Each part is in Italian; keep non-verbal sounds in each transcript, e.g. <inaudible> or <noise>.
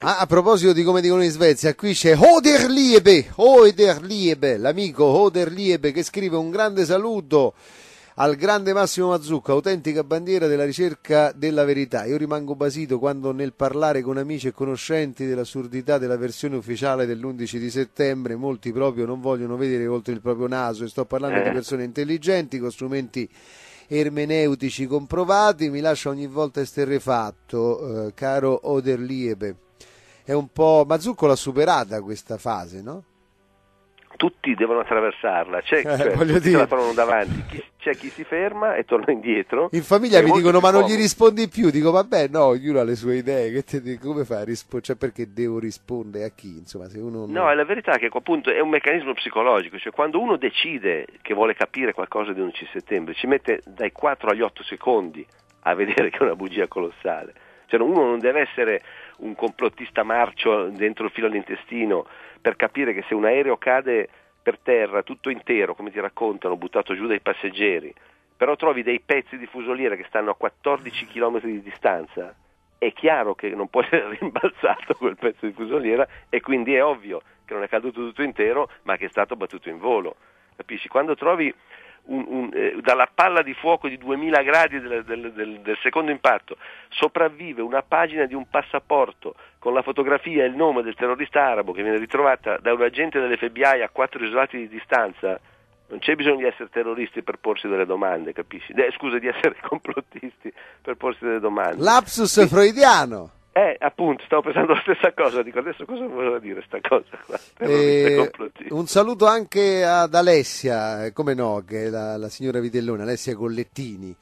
Ah, a proposito di come dicono in Svezia, qui c'è Oder Liebe, Oder Liebe, l'amico Oder Liebe che scrive un grande saluto al grande Massimo Mazzucca, autentica bandiera della ricerca della verità. Io rimango basito quando nel parlare con amici e conoscenti dell'assurdità della versione ufficiale dell'11 di settembre, molti proprio non vogliono vedere oltre il proprio naso e sto parlando di eh. persone intelligenti con strumenti ermeneutici comprovati, mi lascio ogni volta esterrefatto, eh, caro Oder Liebe è un po'... Mazzucco l'ha superata questa fase, no? Tutti devono attraversarla, c'è, eh, cioè, eh, tutti dire. la davanti, chi, c'è chi si ferma e torna indietro. In famiglia mi dicono ma non gli rispondi più, dico vabbè no, ognuno ha le sue idee, te, come fa a rispondere, cioè perché devo rispondere a chi? Insomma, se uno... No, è la verità che appunto è un meccanismo psicologico, cioè quando uno decide che vuole capire qualcosa di 11 settembre ci mette dai 4 agli 8 secondi a vedere <laughs> che è una bugia colossale cioè, uno non deve essere un complottista marcio dentro il filo all'intestino per capire che se un aereo cade per terra tutto intero, come ti raccontano, buttato giù dai passeggeri, però trovi dei pezzi di fusoliera che stanno a 14 km di distanza, è chiaro che non può <laughs> essere rimbalzato quel pezzo di fusoliera e quindi è ovvio che non è caduto tutto intero, ma che è stato battuto in volo. Capisci? Quando trovi un, un, eh, dalla palla di fuoco di 2000 gradi del, del, del, del, secondo impatto, sopravvive una pagina di un passaporto con la fotografia e il nome del terrorista arabo che viene ritrovata da un agente dell'FBI a quattro isolati di distanza, non c'è bisogno di essere terroristi per porsi delle domande, capisci? Eh, scusa, di essere <laughs> complottisti per porsi delle domande. Lapsus freudiano. Eh, appunto, stavo pensando la stessa cosa, dico adesso cosa voleva dire sta cosa qua? Eh, un saluto anche ad Alessia, eh, come no, che è la, la signora Vitellone, Alessia Collettini.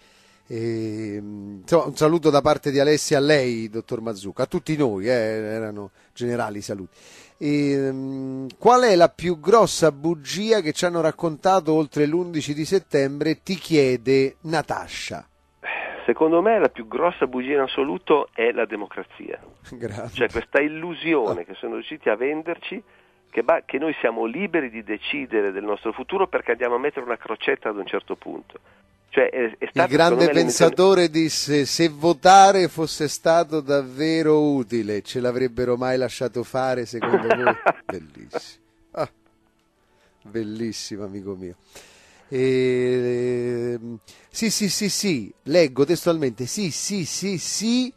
E, ehm, insomma, un saluto da parte di Alessia a lei, dottor Mazzucca, a tutti noi, eh, erano generali i saluti. E, ehm, qual è la più grossa bugia che ci hanno raccontato oltre l'11 di settembre? Ti chiede Natascia. Secondo me la più grossa bugia in assoluto è la democrazia. <laughs> Grazie. Cioè questa illusione che sono riusciti a venderci che, ba- che noi siamo liberi di decidere del nostro futuro perché andiamo a mettere una crocetta ad un certo punto. Cioè è, è stato, il grande pensatore l'inizio... disse se votare fosse stato davvero utile ce l'avrebbero mai lasciato fare secondo voi <laughs> bellissimo ah, bellissimo amico mio eh, sì, sì, sì, sì, leggo testualmente, sì, sì, sì, sì.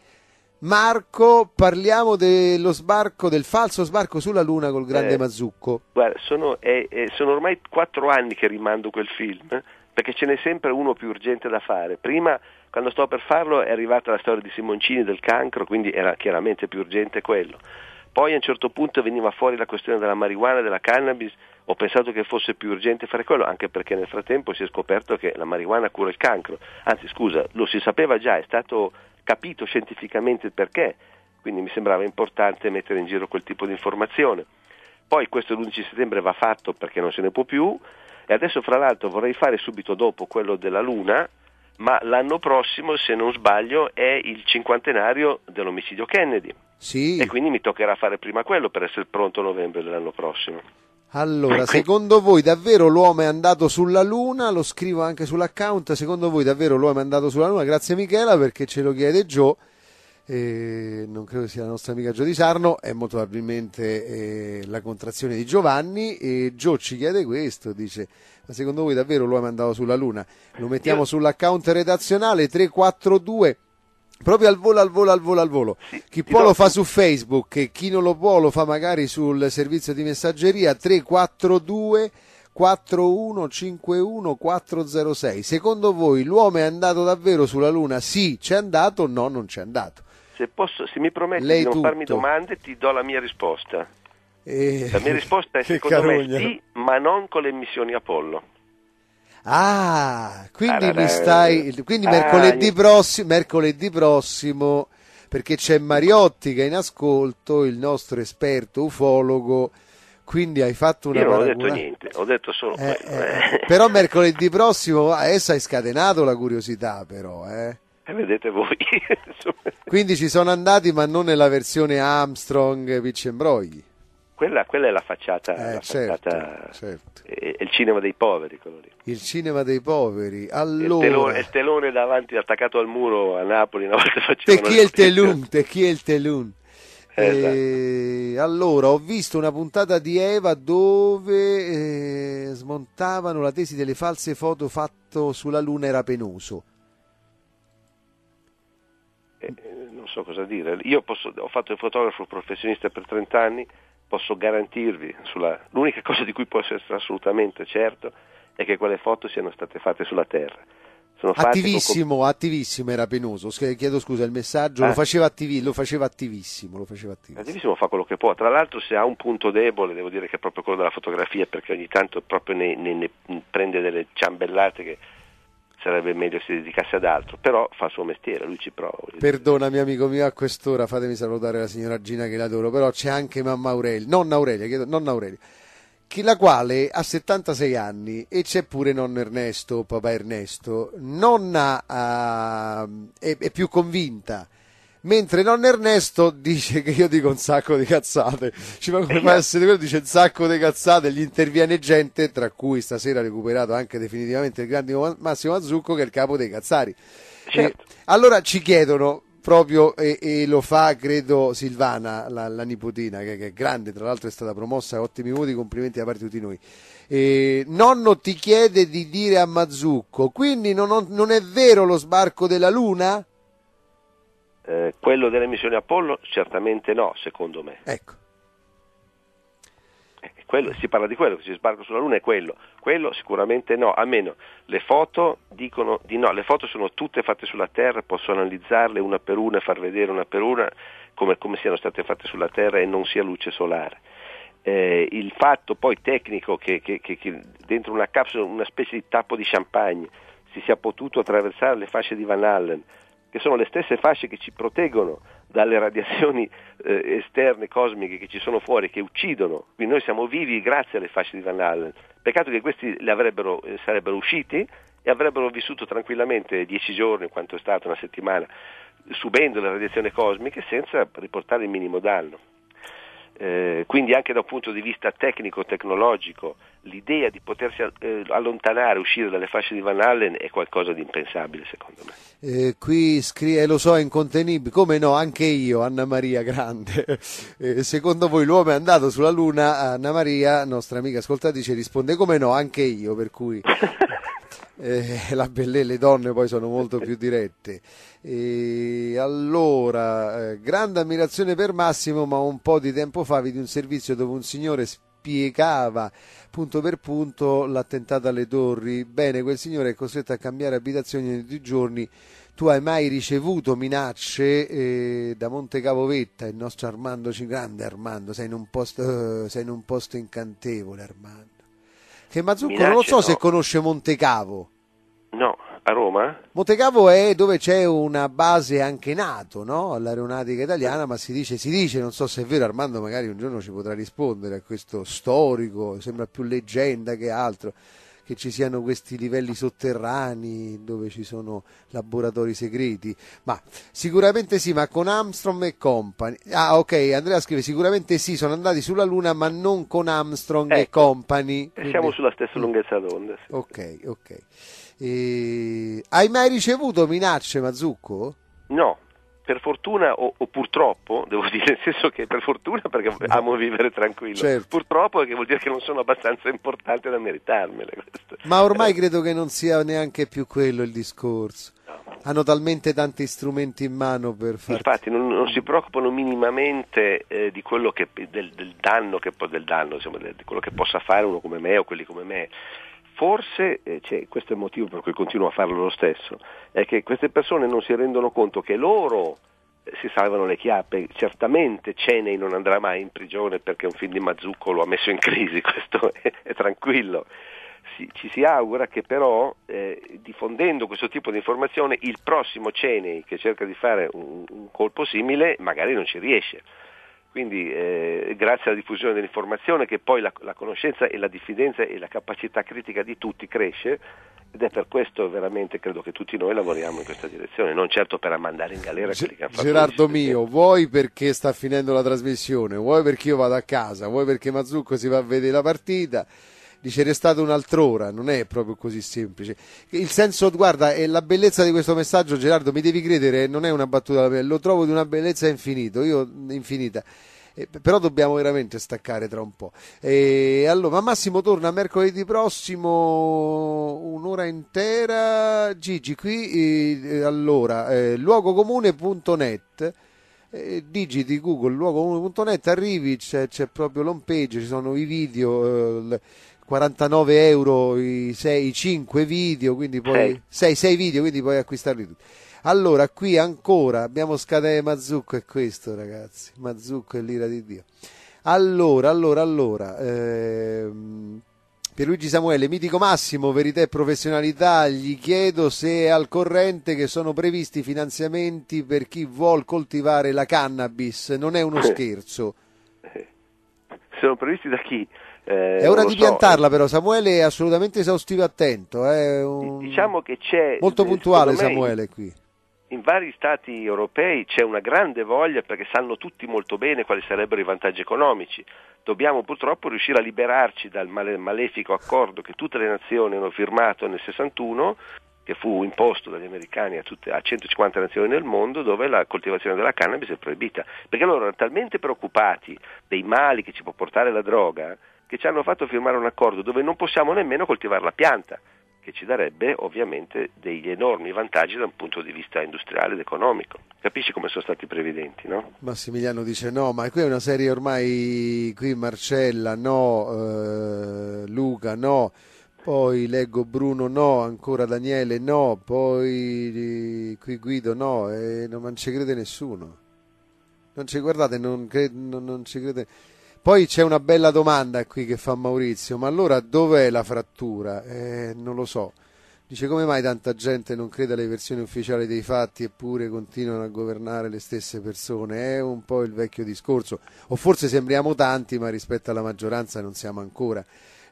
Marco, parliamo dello sbarco, del falso sbarco sulla Luna col grande eh, Mazzucco. Guarda, sono, eh, sono ormai quattro anni che rimando quel film, perché ce n'è sempre uno più urgente da fare. Prima, quando sto per farlo, è arrivata la storia di Simoncini del cancro, quindi era chiaramente più urgente quello. Poi a un certo punto veniva fuori la questione della marijuana, della cannabis, ho pensato che fosse più urgente fare quello, anche perché nel frattempo si è scoperto che la marijuana cura il cancro, anzi scusa, lo si sapeva già, è stato capito scientificamente il perché, quindi mi sembrava importante mettere in giro quel tipo di informazione. Poi questo l'11 settembre va fatto perché non se ne può più e adesso fra l'altro vorrei fare subito dopo quello della Luna, ma l'anno prossimo, se non sbaglio, è il cinquantenario dell'omicidio Kennedy sì. E quindi mi toccherà fare prima quello per essere pronto a novembre dell'anno prossimo. Allora, secondo voi davvero l'uomo è andato sulla Luna? Lo scrivo anche sull'account. Secondo voi davvero l'uomo è andato sulla Luna? Grazie Michela perché ce lo chiede Gio. Eh, non credo sia la nostra amica Gio di Sarno, è molto probabilmente eh, la contrazione di Giovanni. E Gio ci chiede questo: dice, ma secondo voi davvero l'uomo è andato sulla Luna? Lo mettiamo sull'account redazionale 342 Proprio al volo, al volo, al volo, al volo. Sì, chi può lo fa su Facebook e chi non lo può lo fa magari sul servizio di messaggeria 342 4151 406. Secondo voi l'uomo è andato davvero sulla Luna? Sì, c'è andato? No, non c'è andato. Se, posso, se mi prometti Lei di non tutto. farmi domande, ti do la mia risposta. E... Eh, la mia risposta è <laughs> secondo carogna. me sì, ma non con le missioni Apollo. Ah, quindi mi stai. Quindi ah, mercoledì, prossimo, mercoledì prossimo, perché c'è Mariotti che è in ascolto, il nostro esperto ufologo. Quindi hai fatto una. Io non ho detto niente, ho detto solo eh, quello. Eh. eh. eh però mercoledì prossimo adesso ah, hai scatenato la curiosità, però, eh. Eh, vedete voi. <laughs> Quindi ci sono andati, ma non nella versione Armstrong Picembrogli quella, quella, è la facciata, eh, la certo, facciata certo. È, il cinema dei poveri quello lì. il cinema dei poveri allora il telone, il telone davanti attaccato al muro a Napoli una volta facevano te chi è il telun te chi è il telun eh, esatto. Eh, allora, ho visto una puntata di Eva dove eh, smontavano la tesi delle false foto fatto sulla Luna era penoso. Eh, eh, non so cosa dire. Io posso, ho fatto il fotografo professionista per 30 anni, posso garantirvi, sulla... l'unica cosa di cui posso essere assolutamente certo è che quelle foto siano state fatte sulla terra. Sono attivissimo, con... attivissimo era Penoso, chiedo scusa il messaggio, ah. lo, faceva attivi... lo, faceva attivissimo, lo faceva attivissimo. Attivissimo fa quello che può, tra l'altro se ha un punto debole devo dire che è proprio quello della fotografia perché ogni tanto proprio ne, ne, ne prende delle ciambellate che sarebbe meglio si dedicasse ad altro, però fa il suo mestiere, lui ci prova. Perdonami amico mio, a quest'ora fatemi salutare la signora Gina che l'adoro, però c'è anche mamma Aurelia, nonna Aurelia, chiedo, nonna Aurelia, che la quale ha 76 anni e c'è pure nonno Ernesto, papà Ernesto, nonna uh, è, è più convinta mentre non Ernesto dice che io dico un sacco di cazzate. Ci ma come ecco. fai a essere quello? Dice un sacco di cazzate, gli interviene gente, tra cui stasera recuperato anche definitivamente il grande Massimo Mazzucco, che è il capo dei cazzari. Certo. allora ci chiedono proprio, e, e lo fa credo Silvana, la, la nipotina, che, che, è grande, tra l'altro è stata promossa a ottimi voti, complimenti da parte di tutti noi. E, nonno ti chiede di dire a Mazzucco, quindi non, non è vero lo sbarco della Luna? Eh, quello delle missioni Apollo certamente no, secondo me. Ecco. Eh, quello, si parla di quello, che si sbarca sulla Luna è quello, quello sicuramente no, a meno le foto dicono di no, le foto sono tutte fatte sulla Terra, posso analizzarle una per una, far vedere una per una come, come siano state fatte sulla Terra e non sia luce solare. Eh, il fatto poi tecnico che, che, che, che, dentro una capsula, una specie di tappo di champagne, si sia potuto attraversare le fasce di Van Allen, che sono le stesse fasce che ci proteggono dalle radiazioni eh, esterne cosmiche che ci sono fuori, che uccidono. Quindi noi siamo vivi grazie alle fasce di Van Allen. Peccato che questi avrebbero, eh, sarebbero usciti e avrebbero vissuto tranquillamente dieci giorni, quanto è stato una settimana, subendo le radiazioni cosmiche senza riportare il minimo danno. Eh, quindi anche da un punto di vista tecnico-tecnologico l'idea di potersi eh, allontanare, uscire dalle fasce di Van Allen è qualcosa di impensabile secondo me. Eh, qui scrive, eh, lo so, è incontenibile, come no, anche io, Anna Maria Grande. <laughs> secondo voi l'uomo è andato sulla Luna? Anna Maria, nostra amica ascoltatrice, risponde come no, anche io, per cui... <laughs> eh, la belle, le donne poi sono molto più dirette. E allora, eh, grande ammirazione per Massimo, ma un po' di tempo fa vidi un servizio dove un signore spiegava punto per punto l'attentato alle torri. Bene, quel signore è costretto a cambiare abitazione ogni due giorni. Tu hai mai ricevuto minacce eh, da Monte Cavovetta, il nostro Armando Cigrande? Armando, sei in un posto, eh, sei in un posto incantevole, Armando che Mazzucco non lo so no. se conosce Montecavo. No, a Roma? Montecavo è dove c'è una base anche NATO, no? All'aeronautica italiana, ma si dice, si dice, non so se è vero, Armando magari un giorno ci potrà rispondere a questo storico, sembra più leggenda che altro che ci siano questi livelli sotterranei dove ci sono laboratori segreti. Ma sicuramente sì, ma con Armstrong e Company. Ah, ok, Andrea scrive sicuramente sì, sono andati sulla Luna, ma non con Armstrong ecco, e Company. Quindi... Siamo sulla stessa mm. lunghezza d'onda. Sì. Ok, ok. E... Hai mai ricevuto minacce, Mazzucco? No, per fortuna o, o, purtroppo, <laughs> devo dire nel senso che per fortuna perché amo vivere tranquillo, certo. purtroppo perché vuol dire che non sono abbastanza importante da meritarmele. Questo. Ma ormai credo che non sia neanche più quello il discorso. Hanno talmente tanti strumenti in mano per fare. Infatti, non, non, si preoccupano minimamente eh, di quello che, del, del danno, che, del danno insomma, di quello che possa fare uno come me o quelli come me Forse, cioè, questo è il motivo per cui continuo a farlo lo stesso, è che queste persone non si rendono conto che loro eh, si salvano le chiappe. Certamente Cenei non andrà mai in prigione perché un film di Mazzucco lo ha messo in crisi, <laughs> questo è, è tranquillo. Si, ci si augura che però eh, diffondendo questo tipo di informazione il prossimo Cenei che cerca di fare un, un colpo simile magari non ci riesce. Quindi eh, grazie alla diffusione dell'informazione che poi la, la, conoscenza e la diffidenza e la capacità critica di tutti cresce ed è per questo veramente credo che tutti noi lavoriamo in questa direzione, non certo per ammandare in galera G- quelli che hanno fatto. Gerardo mio, vuoi perché sta finendo la trasmissione, vuoi perché io vado a casa, vuoi perché Mazzucco si va a vedere la partita dice restate un'altr'ora, non è proprio così semplice. Il senso, guarda, e la bellezza di questo messaggio, Gerardo, mi devi credere, non è una battuta, lo trovo di una bellezza infinito, io, infinita. Eh, però dobbiamo veramente staccare tra un po'. Eh, allora, Massimo torna mercoledì prossimo un'ora intera. Gigi, qui eh, allora luogocomune.net. digiti eh, Google luogocomune.net, arrivi, c'è, c'è proprio l'home page, ci sono i video, eh, 49 euro i, 6, i 5 video, quindi poi 6. 6, video, quindi puoi acquistarli tutti. Allora, qui ancora abbiamo scatene Mazzucco, è questo ragazzi, Mazzucco è l'ira di Dio. Allora, allora, allora, ehm, Pierluigi Samuele, mitico Massimo, verità e professionalità, gli chiedo se è al corrente che sono previsti finanziamenti per chi vuole coltivare la cannabis, non è uno scherzo. Sono previsti da chi? Eh, è ora di so. piantarla eh. però, Samuele è assolutamente esaustivo e attento. Eh, un... Diciamo che c'è... Molto eh, puntuale Samuele qui. In vari stati europei c'è una grande voglia perché sanno tutti molto bene quali sarebbero i vantaggi economici. Dobbiamo purtroppo riuscire a liberarci dal male, malefico accordo che tutte le nazioni hanno firmato nel 61 che fu imposto dagli americani a, tutte, a, 150 nazioni nel mondo dove la coltivazione della cannabis è proibita, perché loro erano talmente preoccupati dei mali che ci può portare la droga che ci hanno fatto firmare un accordo dove non possiamo nemmeno coltivare la pianta, che ci darebbe ovviamente degli enormi vantaggi da un punto di vista industriale ed economico. Capisci come sono stati previdenti, no? Massimiliano dice no, ma qui è una serie ormai, qui Marcella no, eh, Luca no, poi leggo Bruno no, ancora Daniele no, poi eh, qui Guido no, e non, ci crede nessuno. Non ci guardate, non, cre- non, non ci crede poi c'è una bella domanda qui che fa Maurizio, ma allora dov'è la frattura? Eh, non lo so. Dice come mai tanta gente non crede alle versioni ufficiali dei fatti eppure continuano a governare le stesse persone? È un po' il vecchio discorso. O forse sembriamo tanti, ma rispetto alla maggioranza non siamo ancora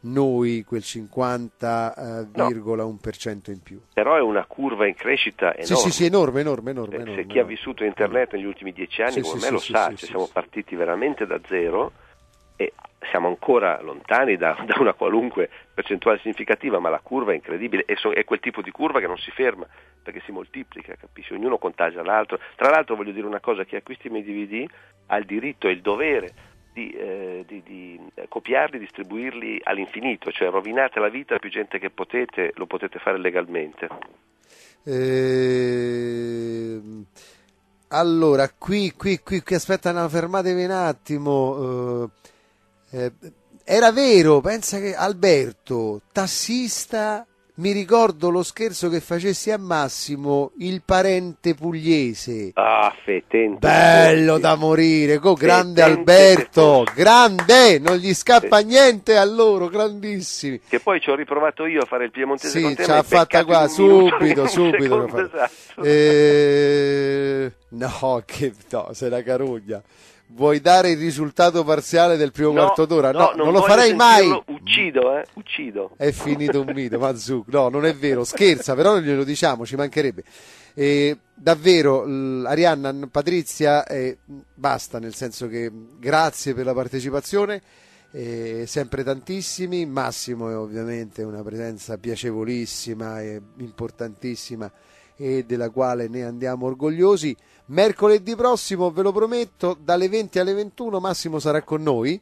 noi quel 50,1% eh, no. in più. Però è una curva in crescita enorme. Sì, sì, sì enorme, enorme, enorme. Eh, enorme chi enorme. ha vissuto internet negli ultimi dieci anni sì, come sì, me lo sa, cioè siamo partiti veramente da zero e siamo ancora lontani da, da, una qualunque percentuale significativa, ma la curva è incredibile, e so, è quel tipo di curva che non si ferma, perché si moltiplica, capisci? Ognuno contagia l'altro. Tra l'altro voglio dire una cosa, chi acquisti i miei DVD ha il diritto e il dovere di, eh, di, di eh, copiarli, distribuirli all'infinito, cioè rovinate la vita a più gente che potete, lo potete fare legalmente. Eh... Allora, qui, qui, qui, qui, aspetta, fermatevi un attimo. Eh eh, era vero, pensa che Alberto, tassista, mi ricordo lo scherzo che facessi a Massimo, il parente pugliese. Ah, fetente. Bello fetente. da morire, co, grande fetente, Alberto, fetente. grande, non gli scappa niente a loro, grandissimi. Che poi ci ho riprovato io a fare il piemontese sì, con te. Sì, ci ha fatta qua, subito, subito. Esatto. Eh, no, che no, sei la carugna vuoi dare il risultato parziale del primo no, quarto d'ora? No, no non, non, lo farei mai. Uccido, eh, uccido. È finito un mito, Mazzuc. No, non è vero, scherza, però non glielo diciamo, ci mancherebbe. Eh, davvero, Arianna, Patrizia, eh, basta, nel senso che grazie per la partecipazione. Eh, sempre tantissimi, Massimo è ovviamente una presenza piacevolissima e importantissima e della quale ne andiamo orgogliosi. Mercoledì prossimo, ve lo prometto, dalle 20 alle 21 Massimo sarà con noi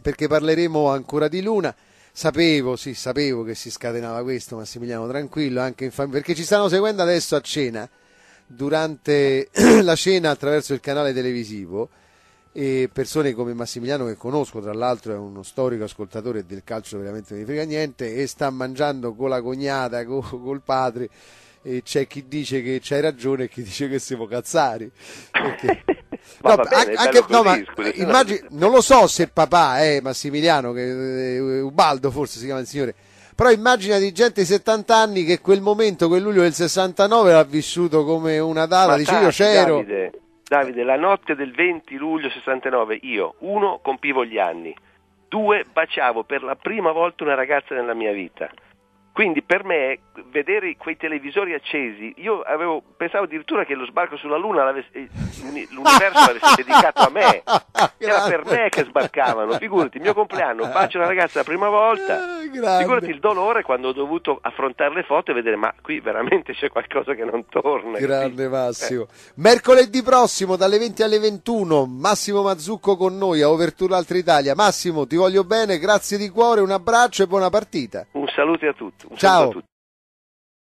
perché parleremo ancora di Luna. Sapevo, sì, sapevo che si scatenava questo, Massimiliano, tranquillo, anche in famiglia, perché ci stanno seguendo adesso a cena, durante <clears throat> la cena attraverso il canale televisivo, e persone come Massimiliano che conosco, tra l'altro è uno storico ascoltatore del calcio, veramente non mi frega niente, e sta mangiando con la cognata, con, col padre, e c'è chi dice che c'hai ragione e chi dice che siamo cazzari. Perché... <laughs> no, bene, anche, no, così, immagino, non lo so se papà è eh, Massimiliano, che, eh, Ubaldo forse si chiama il signore, però immagina di gente di 70 anni che quel momento, quel luglio del 69, l'ha vissuto come una data, dice io c'ero. Davide, Davide, la notte del 20 luglio 69 io, uno, compivo gli anni, due, baciavo per la prima volta una ragazza nella mia vita. Quindi per me vedere quei televisori accesi, io avevo, pensavo addirittura che lo sbarco sulla Luna eh, l'universo l'avesse dedicato a me, <laughs> era per me che sbarcavano, figurati, mio compleanno, bacio <laughs> una ragazza la prima volta, eh, Grande. figurati il dolore quando ho dovuto affrontare le foto e vedere ma qui veramente c'è qualcosa che non torna. Grande sì. Eh. Massimo. Eh. Mercoledì prossimo dalle 20 alle 21 Massimo Mazzucco con noi a Overture Altra Italia. Massimo ti voglio bene, grazie di cuore, un abbraccio e buona partita. Un saluto a tutti. Ciao. A tutti.